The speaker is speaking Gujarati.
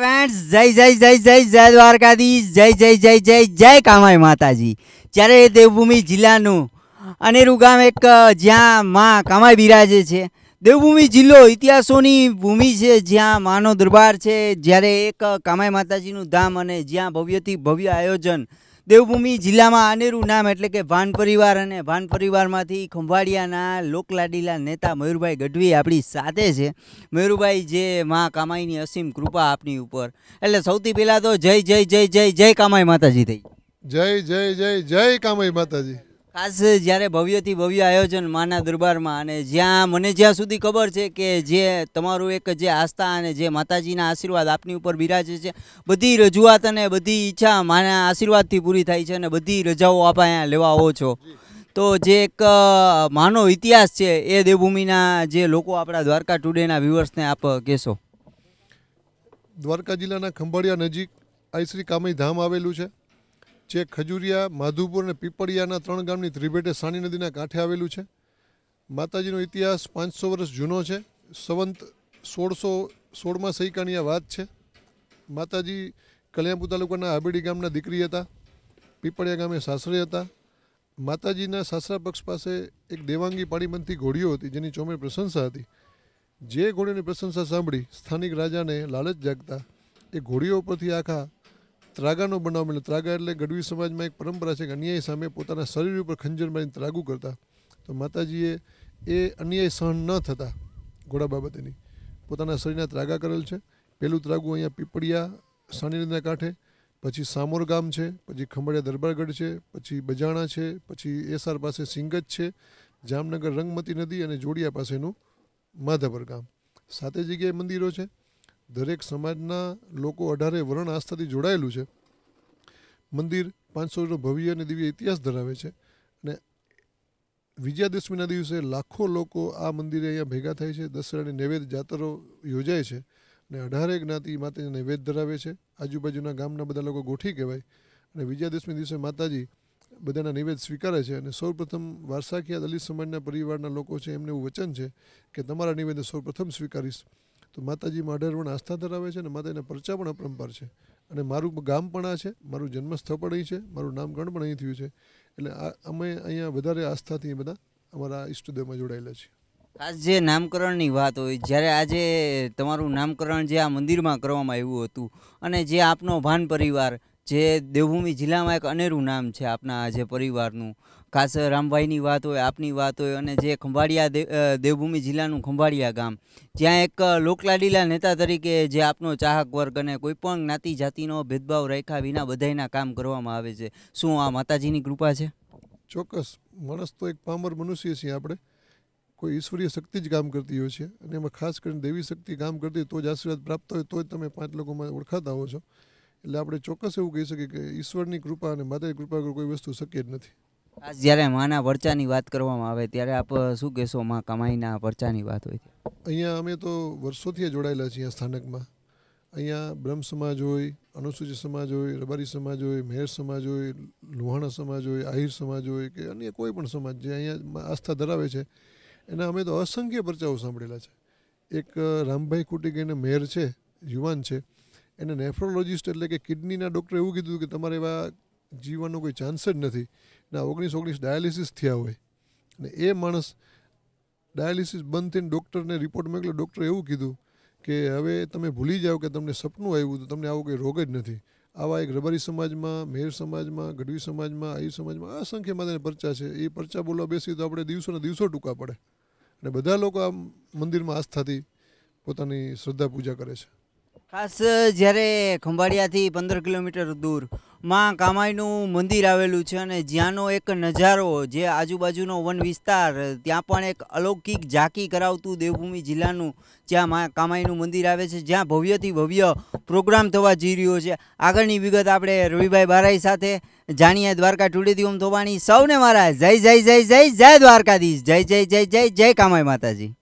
ફ્રેન્ડ્સ જય જય જય જય જય દ્વારકાધીશ જય જય જય જય જય કામાય માતાજી જ્યારે દેવભૂમિ જિલ્લાનું અનેરું ગામ એક જ્યાં મા કામાય બિરાજે છે દેવભૂમિ જિલ્લો ઇતિહાસોની ભૂમિ છે જ્યાં માનો દરબાર છે જ્યારે એક કામાય માતાજીનું ધામ અને જ્યાં ભવ્યથી ભવ્ય આયોજન દેવભૂમિ જિલ્લામાં આનેરું નામ એટલે કે ભાન પરિવાર અને ભાન પરિવારમાંથી ખંભાળિયાના લોકલાડીલા નેતા મયુરભાઈ ગઢવી આપણી સાથે છે મયુરભાઈ જે મા કામાઈની અસીમ કૃપા આપની ઉપર એટલે સૌથી પહેલાં તો જય જય જય જય જય કામાઈ માતાજી થઈ જય જય જય જય કામાઈ માતાજી ખાસ જ્યારે ભવ્યથી ભવ્ય આયોજન માના દરબારમાં અને જ્યાં મને જ્યાં સુધી ખબર છે કે જે તમારું એક જે આસ્થા અને જે માતાજીના આશીર્વાદ આપની ઉપર બિરાજે છે બધી રજૂઆત અને બધી ઈચ્છા માના આશીર્વાદથી પૂરી થાય છે અને બધી રજાઓ આપણે અહીંયા લેવા આવો છો તો જે એક માનો ઇતિહાસ છે એ દેવભૂમિના જે લોકો આપણા દ્વારકા ટુડેના વ્યુઅર્સને આપ કહેશો દ્વારકા જિલ્લાના ખંભાળિયા નજીક આઈશ્રી કામઈ ધામ આવેલું છે જે ખજુરિયા માધુપુર અને પીપળિયાના ત્રણ ગામની ત્રિભેટે સાણી નદીના કાંઠે આવેલું છે માતાજીનો ઇતિહાસ પાંચસો વર્ષ જૂનો છે સંવંત સોળસો સોળમાં સૈકાની વાત છે માતાજી કલ્યાણપુર તાલુકાના આબેડી ગામના દીકરી હતા પીપળિયા ગામે સાસરે હતા માતાજીના સાસરા પક્ષ પાસે એક દેવાંગી પાડીમંતી ઘોડીઓ હતી જેની ચોમે પ્રશંસા હતી જે ઘોડીઓની પ્રશંસા સાંભળી સ્થાનિક રાજાને લાલચ જાગતા એ ઘોડીઓ પરથી આખા ત્રાગાનો બનાવ મળ્યો ત્રાગા એટલે ગઢવી સમાજમાં એક પરંપરા છે કે અન્યાય સામે પોતાના શરીર ઉપર ખંજર મારીને ત્રાગુ કરતા તો માતાજીએ એ અન્યાય સહન ન થતા ઘોડા બાબતેની પોતાના શરીરના ત્રાગા કરેલ છે પહેલું ત્રાગું અહીંયા પીપળિયા સાણીના કાંઠે પછી સામોર ગામ છે પછી ખંભાળિયા દરબારગઢ છે પછી બજાણા છે પછી એસાર પાસે સિંગજ છે જામનગર રંગમતી નદી અને જોડિયા પાસેનું માધાપર ગામ સાતે જગ્યાએ મંદિરો છે દરેક સમાજના લોકો અઢારે વર્ણ આસ્થાથી જોડાયેલું છે મંદિર પાંચસો ભવ્ય અને દિવ્ય ઇતિહાસ ધરાવે છે અને વિજયાદશમીના દિવસે લાખો લોકો આ મંદિરે અહીંયા ભેગા થાય છે દશેરાની નૈવેદ્ય જાતરો યોજાય છે અને અઢારે જ્ઞાતિ માતાજી નૈવેદ્ય ધરાવે છે આજુબાજુના ગામના બધા લોકો ગોઠી કહેવાય અને વિજયાદશમી દિવસે માતાજી બધાના નૈવેદ્ય સ્વીકારે છે અને સૌપ્રથમ વારસાકીય દલિત સમાજના પરિવારના લોકો છે એમને એવું વચન છે કે તમારા નિવેદન સૌપ્રથમ સ્વીકારીશ તો માતાજી માઢેર પણ આસ્થા ધરાવે છે અને માતાજીના પરચા પણ અપરંપાર છે અને મારું ગામ પણ આ છે મારું જન્મસ્થળ પણ અહીં છે મારું નામકરણ પણ અહીં થયું છે એટલે અમે અહીંયા વધારે આસ્થાથી બધા અમારા ઈષ્ટદેવમાં જોડાયેલા છીએ ખાસ જે નામકરણની વાત હોય જ્યારે આજે તમારું નામકરણ જે આ મંદિરમાં કરવામાં આવ્યું હતું અને જે આપનો ભાન પરિવાર જે દેવભૂમિ જિલ્લામાં એક અનેરું નામ છે આપના જે પરિવારનું ખાસ રામભાઈની વાત હોય આપની વાત હોય અને જે ખંભાળિયા દેવભૂમિ જિલ્લાનું ખંભાળિયા ગામ જ્યાં એક લોકલાડીલા નેતા તરીકે જે આપનો ચાહક વર્ગ અને કોઈપણ જ્ઞાતિ જાતિનો ભેદભાવ રાખ્યા વિના બધાના કામ કરવામાં આવે છે શું આ માતાજીની કૃપા છે ચોક્કસ માણસ તો એક પામર મનુષ્ય છીએ આપણે કોઈ ઈશ્વરીય શક્તિ જ કામ કરતી હોય છે અને એમાં ખાસ કરીને દેવી શક્તિ કામ કરતી હોય તો જ આશીર્વાદ પ્રાપ્ત હોય તો જ તમે પાંચ લોકોમાં ઓળખાતા હો છો એટલે આપણે ચોક્કસ એવું કહી શકીએ કે ઈશ્વરની કૃપા અને માતાની કૃપા કોઈ વસ્તુ શક્ય જ નથી ખાસ જ્યારે માના વરચાની વાત કરવામાં આવે ત્યારે આપ શું કહેશો માં કમાઈના વરચાની વાત હોય અહીંયા અમે તો વર્ષોથી જોડાયેલા છીએ સ્થાનકમાં અહીંયા બ્રહ્મ સમાજ હોય અનુસૂચિત સમાજ હોય રબારી સમાજ હોય મેર સમાજ હોય લુહાણા સમાજ હોય આહિર સમાજ હોય કે અન્ય કોઈ પણ સમાજ જે અહીંયા આસ્થા ધરાવે છે એના અમે તો અસંખ્ય પરચાઓ સાંભળેલા છે એક રામભાઈ કુટી કહીને મેયર છે યુવાન છે એને નેફ્રોલોજિસ્ટ એટલે કે કિડનીના ડૉક્ટરે એવું કીધું કે તમારે એવા જીવવાનો કોઈ ચાન્સ જ નથી ને ઓગણીસ ઓગણીસ ડાયાલિસિસ થયા હોય અને એ માણસ ડાયાલિસિસ બંધ થઈને ડૉક્ટરને રિપોર્ટ મોકલ્યો ડૉક્ટરે એવું કીધું કે હવે તમે ભૂલી જાઓ કે તમને સપનું આવ્યું તો તમને આવો કોઈ રોગ જ નથી આવા એક રબારી સમાજમાં મેર સમાજમાં ગઢવી સમાજમાં આયુ સમાજમાં અસંખ્યમાં તેને પરચા છે એ પરચા બોલવા બેસી તો આપણે દિવસોના દિવસો ટૂંકા પડે અને બધા લોકો આ મંદિરમાં આસ્થાથી પોતાની શ્રદ્ધા પૂજા કરે છે ખાસ જ્યારે ખંભાળિયાથી પંદર કિલોમીટર દૂર માં કામાઈનું મંદિર આવેલું છે અને જ્યાંનો એક નજારો જે આજુબાજુનો વન વિસ્તાર ત્યાં પણ એક અલૌકિક ઝાંકી કરાવતું દેવભૂમિ જિલ્લાનું જ્યાં માં કામાઈનું મંદિર આવે છે જ્યાં ભવ્યથી ભવ્ય પ્રોગ્રામ થવા જઈ રહ્યો છે આગળની વિગત આપણે રવિભાઈ બારાઈ સાથે જાણીએ દ્વારકા ટુડેથી ઓમ થોબાણી સૌને મારા જય જય જય જય જય દ્વારકાધીશ જય જય જય જય જય કામાઈ માતાજી